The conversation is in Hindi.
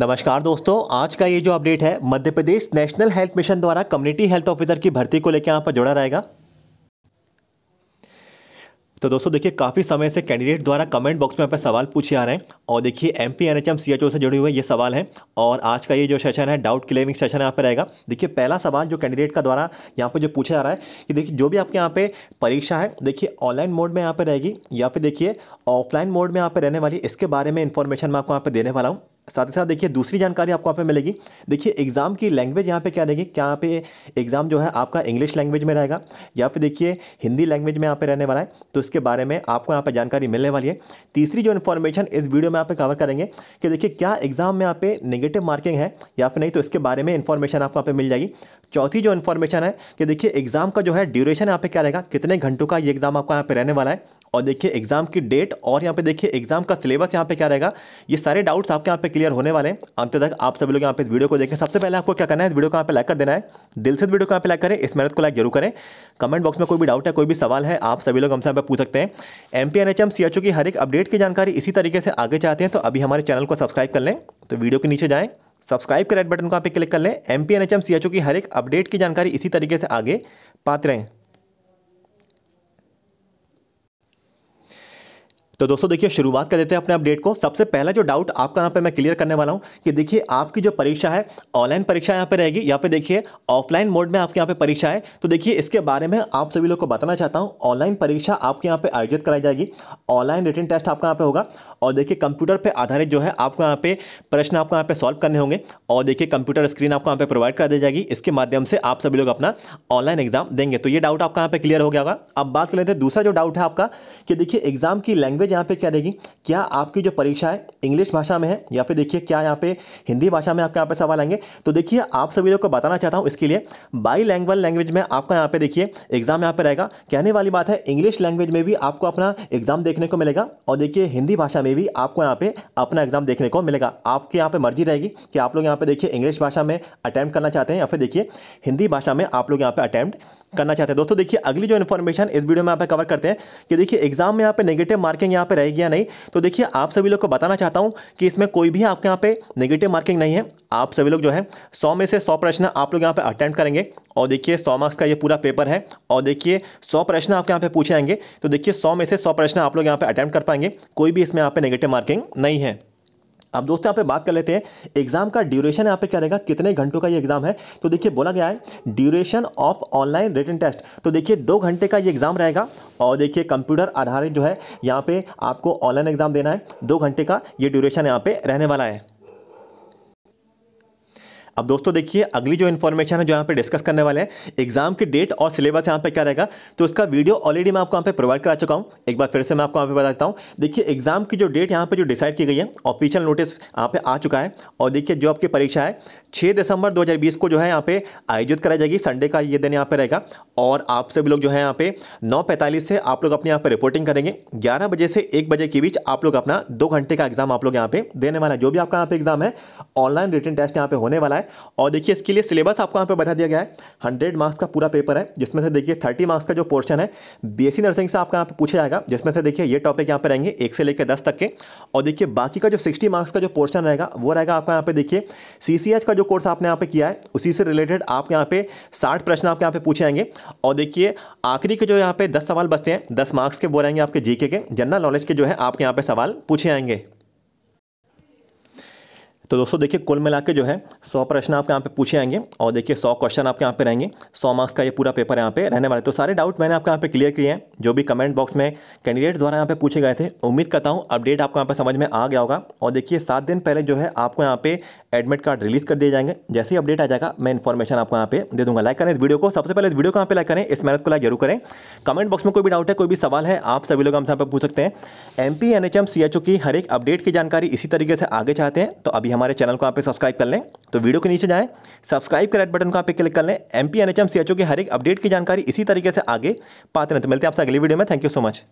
नमस्कार दोस्तों आज का ये जो अपडेट है Madhya Pradesh national health mission द्वारा कम्युनिटी हेल्थ ऑफिसर की भर्ती को लेकर यहाँ पर जोड़ा रहेगा तो दोस्तों देखिए काफ़ी समय से कैंडिडेट द्वारा कमेंट बॉक्स में यहाँ पर सवाल पूछे आ रहे हैं और देखिए M P N H M C H O से जुड़े हुए ये सवाल हैं और आज का ये जो सेशन है डाउट क्लेमिंग सेशन यहाँ पर रहेगा देखिए पहला सवाल जो कैंडिडेट का द्वारा यहाँ पर जो पूछा जा रहा है कि देखिए जो भी आपके यहाँ पे परीक्षा है देखिए ऑनलाइन मोड में यहाँ पर रहेगी या फिर देखिए ऑफलाइन मोड में यहाँ पर रहने वाली इसके बारे में इन्फॉर्मेशन मैं आपको यहाँ पर देने वाला हूँ साथ ही साथ देखिए दूसरी जानकारी आपको यहाँ पे मिलेगी देखिए एग्ज़ाम की लैंग्वेज यहाँ पे क्या रहेगी क्या यहाँ पे एग्ज़ाम जो है आपका इंग्लिश लैंग्वेज में रहेगा या फिर देखिए हिंदी लैंग्वेज में यहाँ पे रहने वाला है तो इसके बारे में आपको यहाँ पे जानकारी मिलने वाली है तीसरी जो इन्फॉर्मेशन इस वीडियो में यहाँ कवर करेंगे कि देखिए क्या एग्ज़ाम में यहाँ पे निगेटिव मार्किंग है या फिर नहीं तो इसके बारे में इन्फॉर्मेशन आपको यहाँ पे मिल जाएगी चौथी जो इन्फॉर्मेशन है कि देखिए एग्ज़ाम का जो है ड्यूरेशन यहाँ पे क्या रहेगा कितने घंटों का ये एग्ज़ाम आपको यहाँ पे रहने वाला है और देखिए एग्ज़ाम की डेट और यहाँ पे देखिए एग्ज़ाम का सिलेबस यहाँ पे क्या रहेगा ये सारे डाउट्स आपके यहाँ पे क्लियर होने वाले हैं अंत तक आप सभी लोग यहाँ पे इस वीडियो को देखें सबसे पहले आपको क्या करना है इस वीडियो को यहाँ पे लाइक कर देना है दिल से वीडियो को यहाँ पे लाइक करें इस मेहनत को लाइक जरूर करें कमेंट बॉक्स में कोई भी डाउट है कोई भी सवाल है आप सभी लोग हमसे यहाँ पर पूछ सकते हैं M P N H M C H O की हर एक अपडेट की जानकारी इसी तरीके से आगे चाहते हैं तो अभी हमारे चैनल को सब्सक्राइब कर लें तो वीडियो के नीचे जाएँ सब्सक्राइब के रेड बटन को आप क्लिक कर लें M P N H M C H O की हर एक अपडेट की जानकारी इसी तरीके से आगे पाते रहें तो दोस्तों देखिए शुरुआत कर देते हैं अपने अपडेट को सबसे पहला जो डाउट आपका यहाँ पे मैं क्लियर करने वाला हूँ कि देखिए आपकी जो परीक्षा है ऑनलाइन परीक्षा यहाँ पे रहेगी यहाँ पे देखिए ऑफलाइन मोड में आपके यहाँ पे परीक्षा है तो देखिए इसके बारे में आप सभी लोग को बताना चाहता हूँ ऑनलाइन परीक्षा आपके यहाँ पर आयोजित कराई जाएगी ऑनलाइन रिटर्न टेस्ट आपका यहाँ पे होगा और देखिए कंप्यूटर पर आधारित जो है आपको यहाँ पे प्रश्न आपको यहाँ पे सॉल्व करने होंगे और देखिए कंप्यूटर स्क्रीन आपको यहाँ पर प्रोवाइड करा दी जाएगी इसके माध्यम से आप सभी लोग अपना ऑनलाइन एग्जाम देंगे तो ये डाउट आपका यहाँ पे क्लियर हो गया होगा अब बात कर लेते हैं दूसरा जो डाउट है आपका कि देखिए एग्जाम की लैंग्वेज लैंग्वेज यहाँ पे क्या रहेगी क्या आपकी जो परीक्षा है इंग्लिश भाषा में है या फिर देखिए क्या यहाँ पे हिंदी भाषा में आपके यहाँ पे सवाल आएंगे तो देखिए आप सभी लोग को बताना चाहता हूँ इसके लिए बाई लैंग्वेज लैंग्वेज में आपका यहाँ पे देखिए एग्जाम यहाँ पे रहेगा कहने वाली बात है इंग्लिश लैंग्वेज में भी आपको अपना एग्जाम देखने को मिलेगा और देखिए हिंदी भाषा में भी आपको यहाँ पे अपना एग्जाम देखने को मिलेगा आपके यहाँ पे मर्जी रहेगी कि आप लोग यहाँ पे देखिए इंग्लिश भाषा में अटैम्प्ट करना चाहते हैं या फिर देखिए हिंदी भाषा में आप लोग यहाँ पे अटैम्प्ट करना चाहते हैं दोस्तों देखिए अगली जो इन्फॉर्मेशन इस वीडियो में यहाँ पे कवर करते हैं कि देखिए एग्जाम में यहाँ पे नेगेटिव मार्किंग यहाँ पे रहेगी या नहीं तो देखिए आप सभी लोग को बताना चाहता हूँ कि इसमें कोई भी आपके यहाँ पे नेगेटिव मार्किंग नहीं है आप सभी लोग जो है सौ में से सौ प्रश्न आप लोग यहाँ पर अटैम्प्ट करेंगे और देखिए सौ मार्क्स का ये पूरा पेपर है और देखिए सौ प्रश्न आपके यहाँ पे पूछे आएंगे तो देखिए सौ में से सौ प्रश्न आप लोग यहाँ पर अटैम्प्ट कर पाएंगे कोई भी इसमें यहाँ पे नेगेटिव मार्किंग नहीं है अब दोस्तों यहाँ पे बात कर लेते हैं एग्जाम का ड्यूरेशन यहाँ पे क्या रहेगा कितने घंटों का ये एग्जाम है तो देखिए बोला गया है duration of online written test तो देखिए दो घंटे का ये एग्जाम रहेगा और देखिए कंप्यूटर आधारित जो है यहाँ पे आपको ऑनलाइन एग्जाम देना है दो घंटे का ये ड्यूरेशन यहाँ पे रहने वाला है अब दोस्तों देखिए अगली जो इन्फॉर्मेशन है जो यहाँ पे डिस्कस करने वाले हैं एग्जाम की डेट और सिलेबस यहाँ पे क्या रहेगा तो उसका वीडियो ऑलरेडी मैं आपको यहाँ पे प्रोवाइड करा चुका हूँ एक बार फिर से मैं आपको यहाँ पे देता हूँ देखिए एग्जाम की जो डेट यहाँ पे जो डिसाइड की गई है ऑफिशियल नोटिस यहाँ पे आ चुका है और देखिए जो आपकी परीक्षा है छः दिसंबर दो को जो है यहाँ पे आयोजित कराई जाएगी संडे का ये दिन यहाँ पे रहेगा और आप सभी लोग जो है यहाँ पे नौ से आप लोग अपने यहाँ पर रिपोर्टिंग करेंगे ग्यारह बजे से एक बजे के बीच आप लोग अपना दो घंटे का एग्जाम आप लोग यहाँ पे देने वाला जो भी आपका यहाँ पे एग्जाम है ऑनलाइन रिटर्न टेस्ट यहाँ पे होने वाला है और देखिए इसके लिए सिलेबस आपको यहाँ पे बता दिया गया है हंड्रेड मार्क्स का पूरा पेपर है जिसमें से देखिए थर्टी मार्क्स का जो पोर्शन है बी नर्सिंग से आपका यहाँ पे पूछा जाएगा जिसमें से देखिए ये टॉपिक यहाँ पे रहेंगे एक से लेकर दस तक के और देखिए बाकी का जो सिक्सटी मार्क्स का जो पोर्शन रहेगा वो रहेगा आपका यहाँ पे देखिए सी का जो कोर्स आपने यहाँ पे किया है उसी से रिलेटेड आपके यहाँ पे साठ प्रश्न आपके यहाँ पे पूछे जाएंगे और देखिए आखिरी के जो यहाँ पे दस सवाल बचते हैं दस मार्क्स के वो रहेंगे आपके जीके के जनरल नॉलेज के जो है आपके यहाँ पे सवाल पूछे आएंगे तो दोस्तों देखिए कुल मिला के जो है सौ प्रश्न आपके यहाँ पे पूछे आएंगे और देखिए सौ क्वेश्चन आपके यहाँ पे रहेंगे सौ मार्क्स का ये पूरा पेपर यहाँ पे रहने वाले तो सारे डाउट मैंने आपके यहाँ पे क्लियर किए हैं जो भी कमेंट बॉक्स में कैंडिडेट द्वारा यहाँ पे पूछे गए थे उम्मीद करता हूँ अपडेट आपको यहाँ पे समझ में आ गया होगा और देखिए सात दिन पहले जो है आपको यहाँ पे एडमिट कार्ड रिलीज़ कर दिए जाएंगे जैसे ही अपडेट आ जाएगा मैं इन्फॉर्मेशन आपको यहाँ पे दे दूंगा लाइक करें इस वीडियो को सबसे पहले इस वीडियो को यहाँ पे लाइक करें इस मेहनत को लाइक जरूर करें कमेंट बॉक्स में कोई भी डाउट है कोई भी सवाल है आप सभी लोग हमसे यहाँ पर पूछ सकते हैं M P N H M C H O की हर एक अपडेट की जानकारी इसी तरीके से आगे चाहते हैं तो अभी हमारे चैनल को यहाँ पे सब्सक्राइब कर लें तो वीडियो के नीचे जाएँ सब्सक्राइब कर रेड बटन को यहाँ पे क्लिक कर लें M P N H M C H O की हर एक अपडेट की जानकारी इसी तरीके से आगे पाते रहते तो मिलते हैं आपसे अगली वीडियो में थैंक यू सो मच